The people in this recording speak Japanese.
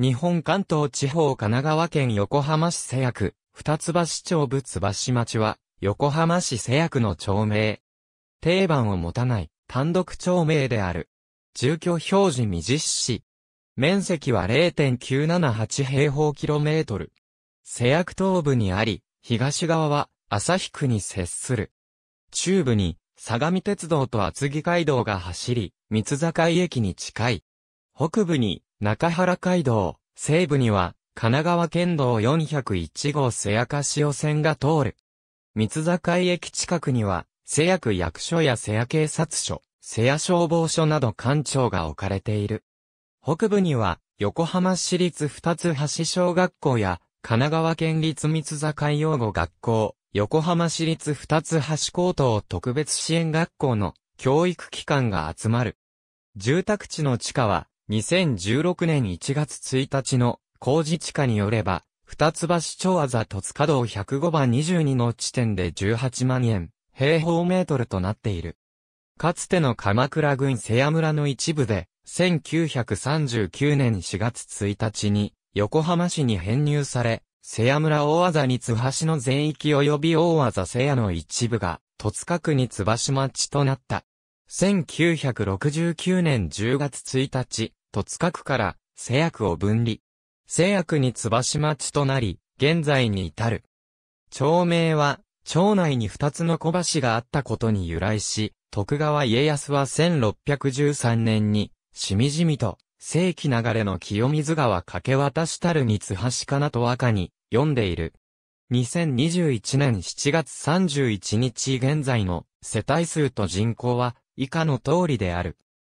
日本関東地方神奈川県横浜市瀬谷区、二橋町部橋町は、横浜市瀬谷区の町名。定番を持たない、単独町名である。住居表示未実施。面積は0.978平方キロメートル。瀬谷区東部にあり、東側は旭区に接する。中部に相模鉄道と厚木街道が走り、三坂井駅に近い。北部に中原街道、西部には、神奈川県道401号瀬谷か潮線が通る。三坂駅近くには、瀬谷区役所や瀬谷警察署、瀬谷消防署など官庁が置かれている。北部には、横浜市立二つ橋小学校や、神奈川県立三坂養護学校、横浜市立二つ橋高等特別支援学校の教育機関が集まる。住宅地の地下は、2016年1月1日の工事地下によれば、二橋町あざ戸塚道105番22の地点で18万円、平方メートルとなっている。かつての鎌倉郡瀬谷村の一部で、1939年4月1日に、横浜市に編入され、瀬谷村大技に津橋の全域及び大技瀬谷の一部が、戸塚区に津橋町となった。1969年10月1日、戸塚区から製薬を分離。製薬に椿町となり、現在に至る。町名は、町内に二つの小橋があったことに由来し、徳川家康は1613年に、しみじみと、世紀流れの清水川掛け渡したる三橋かなと赤に、読んでいる。2021年7月31日現在の世帯数と人口は以下の通りである。